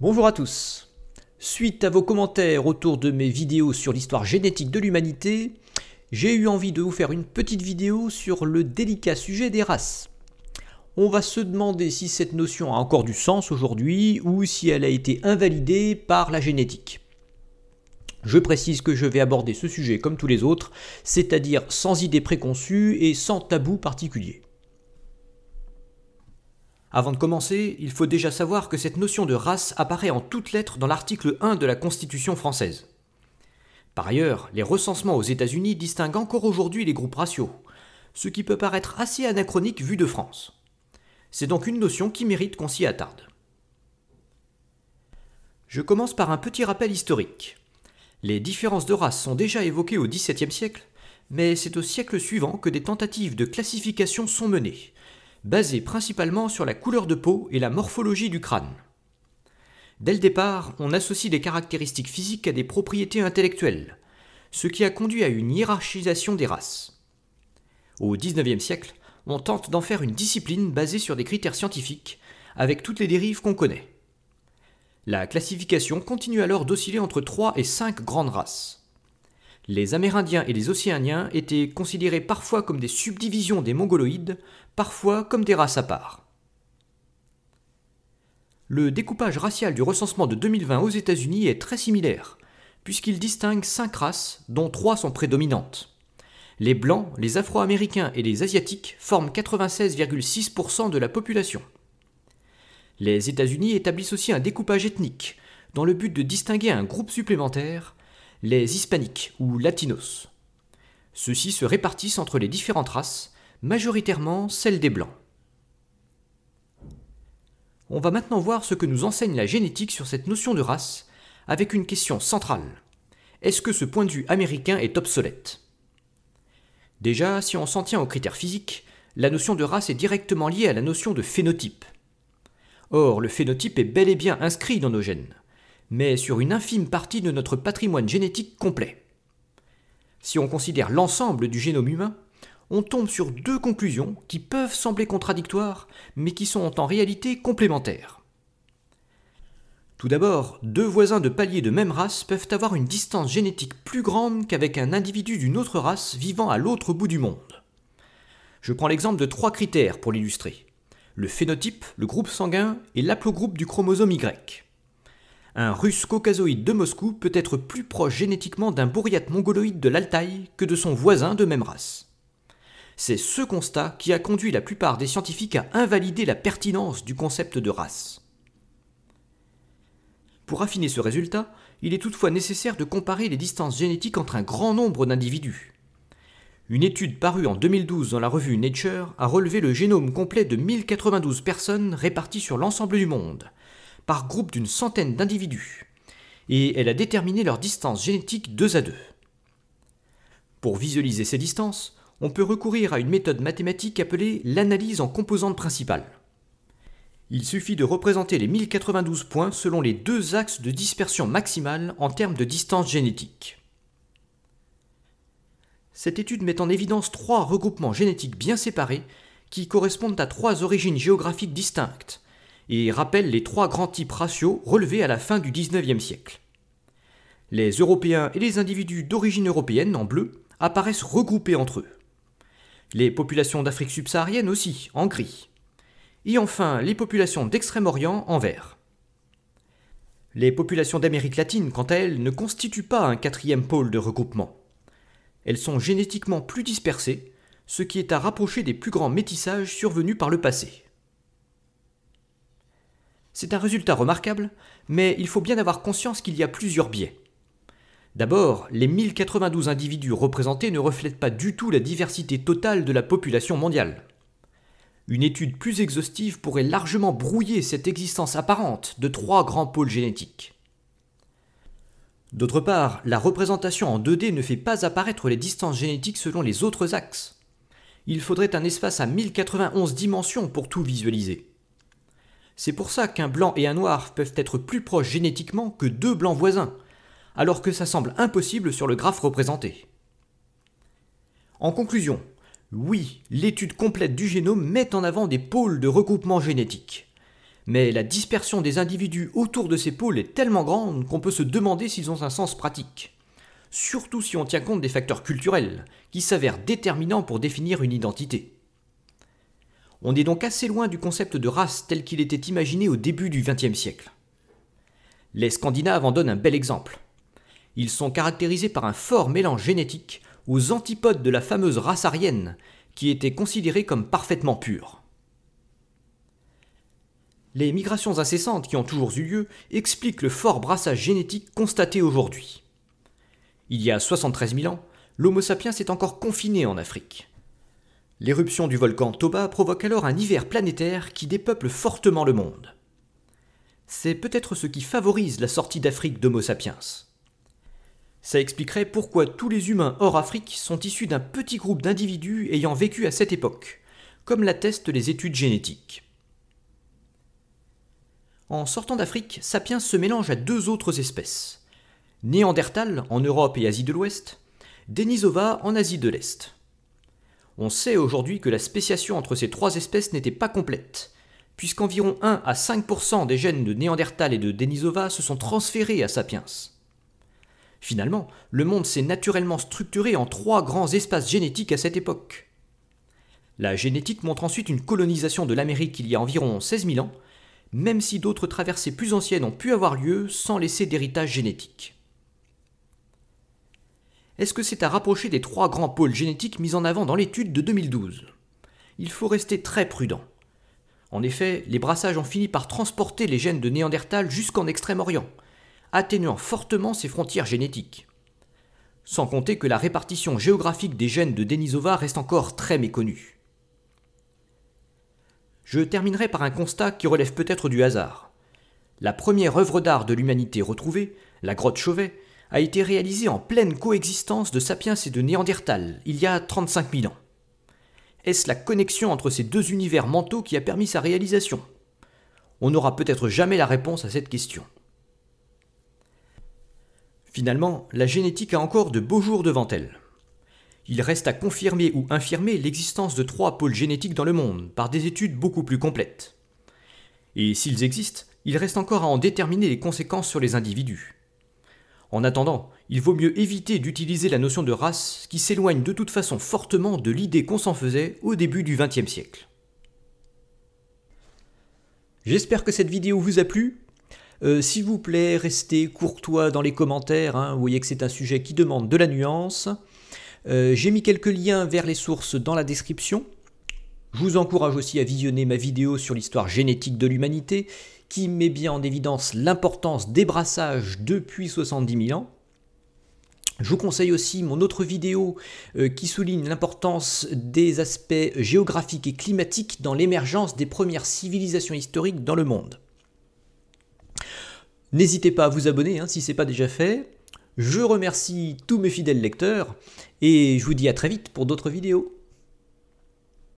Bonjour à tous. Suite à vos commentaires autour de mes vidéos sur l'histoire génétique de l'humanité, j'ai eu envie de vous faire une petite vidéo sur le délicat sujet des races. On va se demander si cette notion a encore du sens aujourd'hui ou si elle a été invalidée par la génétique. Je précise que je vais aborder ce sujet comme tous les autres, c'est-à-dire sans idées préconçues et sans tabou particulier. Avant de commencer, il faut déjà savoir que cette notion de race apparaît en toutes lettres dans l'article 1 de la Constitution française. Par ailleurs, les recensements aux États-Unis distinguent encore aujourd'hui les groupes raciaux, ce qui peut paraître assez anachronique vu de France. C'est donc une notion qui mérite qu'on s'y attarde. Je commence par un petit rappel historique. Les différences de race sont déjà évoquées au XVIIe siècle, mais c'est au siècle suivant que des tentatives de classification sont menées, basé principalement sur la couleur de peau et la morphologie du crâne. Dès le départ, on associe des caractéristiques physiques à des propriétés intellectuelles, ce qui a conduit à une hiérarchisation des races. Au XIXe siècle, on tente d'en faire une discipline basée sur des critères scientifiques, avec toutes les dérives qu'on connaît. La classification continue alors d'osciller entre trois et cinq grandes races. Les Amérindiens et les Océaniens étaient considérés parfois comme des subdivisions des mongoloïdes, parfois comme des races à part. Le découpage racial du recensement de 2020 aux États-Unis est très similaire, puisqu'il distingue cinq races, dont trois sont prédominantes. Les Blancs, les Afro-Américains et les Asiatiques forment 96,6% de la population. Les États-Unis établissent aussi un découpage ethnique, dans le but de distinguer un groupe supplémentaire, les hispaniques ou latinos. Ceux-ci se répartissent entre les différentes races, majoritairement celles des blancs. On va maintenant voir ce que nous enseigne la génétique sur cette notion de race, avec une question centrale. Est-ce que ce point de vue américain est obsolète Déjà, si on s'en tient aux critères physiques, la notion de race est directement liée à la notion de phénotype. Or, le phénotype est bel et bien inscrit dans nos gènes mais sur une infime partie de notre patrimoine génétique complet. Si on considère l'ensemble du génome humain, on tombe sur deux conclusions qui peuvent sembler contradictoires, mais qui sont en réalité complémentaires. Tout d'abord, deux voisins de palier de même race peuvent avoir une distance génétique plus grande qu'avec un individu d'une autre race vivant à l'autre bout du monde. Je prends l'exemple de trois critères pour l'illustrer. Le phénotype, le groupe sanguin et l'haplogroupe du chromosome Y. Un russe caucasoïde de Moscou peut être plus proche génétiquement d'un bourriate mongoloïde de l'Altaï que de son voisin de même race. C'est ce constat qui a conduit la plupart des scientifiques à invalider la pertinence du concept de race. Pour affiner ce résultat, il est toutefois nécessaire de comparer les distances génétiques entre un grand nombre d'individus. Une étude parue en 2012 dans la revue Nature a relevé le génome complet de 1092 personnes réparties sur l'ensemble du monde, par groupe d'une centaine d'individus, et elle a déterminé leur distance génétique deux à deux. Pour visualiser ces distances, on peut recourir à une méthode mathématique appelée l'analyse en composantes principales. Il suffit de représenter les 1092 points selon les deux axes de dispersion maximale en termes de distance génétique. Cette étude met en évidence trois regroupements génétiques bien séparés qui correspondent à trois origines géographiques distinctes, et rappelle les trois grands types ratios relevés à la fin du XIXe siècle. Les Européens et les individus d'origine européenne en bleu apparaissent regroupés entre eux. Les populations d'Afrique subsaharienne aussi, en gris. Et enfin, les populations d'Extrême-Orient en vert. Les populations d'Amérique latine, quant à elles, ne constituent pas un quatrième pôle de regroupement. Elles sont génétiquement plus dispersées, ce qui est à rapprocher des plus grands métissages survenus par le passé. C'est un résultat remarquable, mais il faut bien avoir conscience qu'il y a plusieurs biais. D'abord, les 1092 individus représentés ne reflètent pas du tout la diversité totale de la population mondiale. Une étude plus exhaustive pourrait largement brouiller cette existence apparente de trois grands pôles génétiques. D'autre part, la représentation en 2D ne fait pas apparaître les distances génétiques selon les autres axes. Il faudrait un espace à 1091 dimensions pour tout visualiser. C'est pour ça qu'un blanc et un noir peuvent être plus proches génétiquement que deux blancs voisins, alors que ça semble impossible sur le graphe représenté. En conclusion, oui, l'étude complète du génome met en avant des pôles de recoupement génétique. Mais la dispersion des individus autour de ces pôles est tellement grande qu'on peut se demander s'ils ont un sens pratique. Surtout si on tient compte des facteurs culturels, qui s'avèrent déterminants pour définir une identité. On est donc assez loin du concept de race tel qu'il était imaginé au début du XXe siècle. Les Scandinaves en donnent un bel exemple. Ils sont caractérisés par un fort mélange génétique aux antipodes de la fameuse race aryenne, qui était considérée comme parfaitement pure. Les migrations incessantes qui ont toujours eu lieu expliquent le fort brassage génétique constaté aujourd'hui. Il y a 73 000 ans, l'Homo sapiens s'est encore confiné en Afrique. L'éruption du volcan Toba provoque alors un hiver planétaire qui dépeuple fortement le monde. C'est peut-être ce qui favorise la sortie d'Afrique d'Homo sapiens. Ça expliquerait pourquoi tous les humains hors Afrique sont issus d'un petit groupe d'individus ayant vécu à cette époque, comme l'attestent les études génétiques. En sortant d'Afrique, Sapiens se mélange à deux autres espèces. Néandertal en Europe et Asie de l'Ouest, Denisova en Asie de l'Est on sait aujourd'hui que la spéciation entre ces trois espèces n'était pas complète, puisqu'environ 1 à 5% des gènes de Néandertal et de Denisova se sont transférés à Sapiens. Finalement, le monde s'est naturellement structuré en trois grands espaces génétiques à cette époque. La génétique montre ensuite une colonisation de l'Amérique il y a environ 16 000 ans, même si d'autres traversées plus anciennes ont pu avoir lieu sans laisser d'héritage génétique est-ce que c'est à rapprocher des trois grands pôles génétiques mis en avant dans l'étude de 2012 Il faut rester très prudent. En effet, les brassages ont fini par transporter les gènes de Néandertal jusqu'en Extrême-Orient, atténuant fortement ses frontières génétiques. Sans compter que la répartition géographique des gènes de Denisova reste encore très méconnue. Je terminerai par un constat qui relève peut-être du hasard. La première œuvre d'art de l'humanité retrouvée, la grotte Chauvet, a été réalisé en pleine coexistence de sapiens et de néandertal, il y a 35 000 ans. Est-ce la connexion entre ces deux univers mentaux qui a permis sa réalisation On n'aura peut-être jamais la réponse à cette question. Finalement, la génétique a encore de beaux jours devant elle. Il reste à confirmer ou infirmer l'existence de trois pôles génétiques dans le monde par des études beaucoup plus complètes. Et s'ils existent, il reste encore à en déterminer les conséquences sur les individus. En attendant, il vaut mieux éviter d'utiliser la notion de race qui s'éloigne de toute façon fortement de l'idée qu'on s'en faisait au début du XXe siècle. J'espère que cette vidéo vous a plu. Euh, s'il vous plaît, restez courtois dans les commentaires, hein. vous voyez que c'est un sujet qui demande de la nuance. Euh, j'ai mis quelques liens vers les sources dans la description. Je vous encourage aussi à visionner ma vidéo sur l'histoire génétique de l'humanité qui met bien en évidence l'importance des brassages depuis 70 000 ans. Je vous conseille aussi mon autre vidéo euh, qui souligne l'importance des aspects géographiques et climatiques dans l'émergence des premières civilisations historiques dans le monde. N'hésitez pas à vous abonner hein, si ce n'est pas déjà fait. Je remercie tous mes fidèles lecteurs et je vous dis à très vite pour d'autres vidéos.